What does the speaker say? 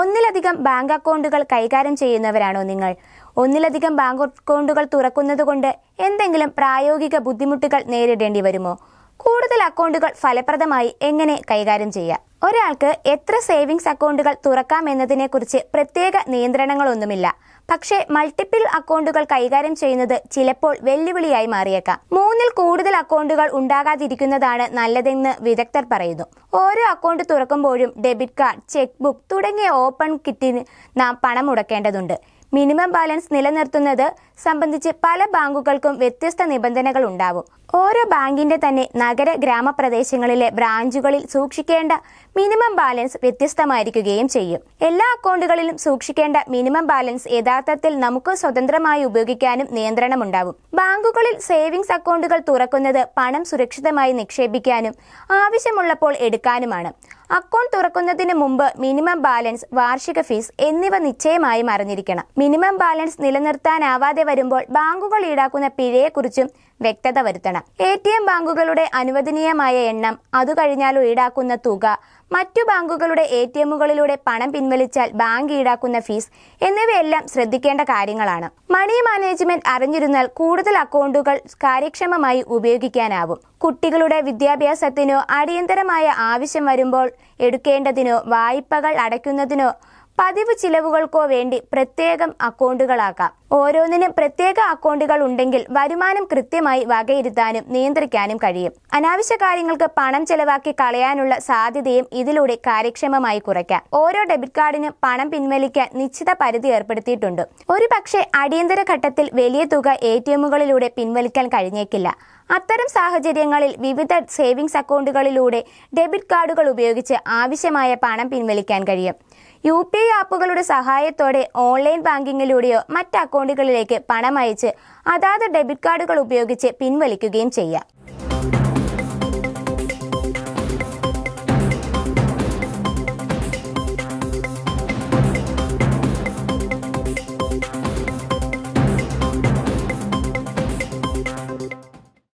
ഒന്നിലധികം ബാങ്ക് അക്കൗണ്ടുകൾ കൈകാര്യം ചെയ്യുന്നവരാണോ നിങ്ങൾ ഒന്നിലധികം ബാങ്ക് അക്കൗണ്ടുകൾ തുറക്കുന്നത് കൊണ്ട് എന്തെങ്കിലും പ്രായോഗിക ബുദ്ധിമുട്ടുകൾ നേരിടേണ്ടി വരുമോ കൂടുതൽ അക്കൗണ്ടുകൾ ഫലപ്രദമായി എങ്ങനെ കൈകാര്യം ചെയ്യാം ഒരാൾക്ക് എത്ര സേവിങ്സ് അക്കൗണ്ടുകൾ തുറക്കാം എന്നതിനെക്കുറിച്ച് പ്രത്യേക നിയന്ത്രണങ്ങളൊന്നുമില്ല പക്ഷേ മൾട്ടിപ്പിൾ അക്കൗണ്ടുകൾ കൈകാര്യം ചെയ്യുന്നത് ചിലപ്പോൾ വെല്ലുവിളിയായി മാറിയേക്കാം മൂന്നിൽ കൂടുതൽ അക്കൗണ്ടുകൾ ഉണ്ടാകാതിരിക്കുന്നതാണ് നല്ലതെന്ന് വിദഗ്ധർ പറയുന്നു ഓരോ അക്കൗണ്ട് തുറക്കുമ്പോഴും ഡെബിറ്റ് കാർഡ് ചെക്ക് ബുക്ക് തുടങ്ങിയ ഓപ്പൺ കിറ്റിന് നാം പണം മുടക്കേണ്ടതുണ്ട് മിനിമം ബാലൻസ് നിലനിർത്തുന്നത് സംബന്ധിച്ച് പല ബാങ്കുകൾക്കും വ്യത്യസ്ത നിബന്ധനകൾ ഉണ്ടാവും ഓരോ ബാങ്കിന്റെ തന്നെ നഗര ഗ്രാമപ്രദേശങ്ങളിലെ ബ്രാഞ്ചുകളിൽ സൂക്ഷിക്കേണ്ട മിനിമം ബാലൻസ് വ്യത്യസ്തമായിരിക്കുകയും ചെയ്യും എല്ലാ അക്കൗണ്ടുകളിലും സൂക്ഷിക്കേണ്ട മിനിമം ബാലൻസ് യഥാർത്ഥത്തിൽ നമുക്ക് സ്വതന്ത്രമായി ഉപയോഗിക്കാനും നിയന്ത്രണമുണ്ടാവും ബാങ്കുകളിൽ സേവിങ്സ് അക്കൗണ്ടുകൾ തുറക്കുന്നത് പണം സുരക്ഷിതമായി നിക്ഷേപിക്കാനും ആവശ്യമുള്ളപ്പോൾ എടുക്കാനുമാണ് അക്കൗണ്ട് തുറക്കുന്നതിന് മുമ്പ് മിനിമം ബാലൻസ് വാർഷിക ഫീസ് എന്നിവ നിശ്ചയമായും അറിഞ്ഞിരിക്കണം മിനിമം ബാലൻസ് നിലനിർത്താനാവാതെ വരുമ്പോൾ ബാങ്കുകൾ ഈടാക്കുന്ന പിഴയെക്കുറിച്ചും വ്യക്തത വരുത്തണം എ ടി എം ബാങ്കുകളുടെ അനുവദനീയമായ എണ്ണം അതു കഴിഞ്ഞാൽ ഈടാക്കുന്ന തുക മറ്റു ബാങ്കുകളുടെ എ ടി എമ്മുകളിലൂടെ പണം പിൻവലിച്ചാൽ ബാങ്ക് ഈടാക്കുന്ന ഫീസ് എന്നിവയെല്ലാം ശ്രദ്ധിക്കേണ്ട കാര്യങ്ങളാണ് മണി മാനേജ്മെന്റ് അറിഞ്ഞിരുന്നാൽ കൂടുതൽ അക്കൗണ്ടുകൾ കാര്യക്ഷമമായി ഉപയോഗിക്കാനാവും കുട്ടികളുടെ വിദ്യാഭ്യാസത്തിനോ അടിയന്തരമായ ആവശ്യം വരുമ്പോൾ എടുക്കേണ്ടതിനോ വായ്പകൾ അടയ്ക്കുന്നതിനോ പതിവ് ചിലവുകൾക്കോ വേണ്ടി പ്രത്യേകം അക്കൗണ്ടുകളാക്കാം ഓരോന്നിനും പ്രത്യേക അക്കൗണ്ടുകൾ ഉണ്ടെങ്കിൽ വരുമാനം കൃത്യമായി വകയിരുത്താനും നിയന്ത്രിക്കാനും കഴിയും അനാവശ്യ കാര്യങ്ങൾക്ക് പണം ചെലവാക്കി കളയാനുള്ള സാധ്യതയും ഇതിലൂടെ കാര്യക്ഷമമായി കുറയ്ക്കാം ഓരോ ഡെബിറ്റ് കാർഡിനും പണം പിൻവലിക്കാൻ നിശ്ചിത പരിധി ഏർപ്പെടുത്തിയിട്ടുണ്ട് ഒരു പക്ഷേ അടിയന്തര ഘട്ടത്തിൽ വലിയ തുക എ ടി എമ്മുകളിലൂടെ പിൻവലിക്കാൻ കഴിഞ്ഞേക്കില്ല അത്തരം സാഹചര്യങ്ങളിൽ വിവിധ സേവിങ്സ് അക്കൗണ്ടുകളിലൂടെ ഡെബിറ്റ് കാർഡുകൾ ഉപയോഗിച്ച് ആവശ്യമായ പണം പിൻവലിക്കാൻ കഴിയും യു പി ഐ ആപ്പുകളുടെ സഹായത്തോടെ ഓൺലൈൻ ബാങ്കിങ്ങിലൂടെയോ മറ്റ് അക്കൗണ്ടുകളിലേക്ക് പണം അയച്ച് അതാത് ഡെബിറ്റ് കാർഡുകൾ ഉപയോഗിച്ച് പിൻവലിക്കുകയും ചെയ്യാം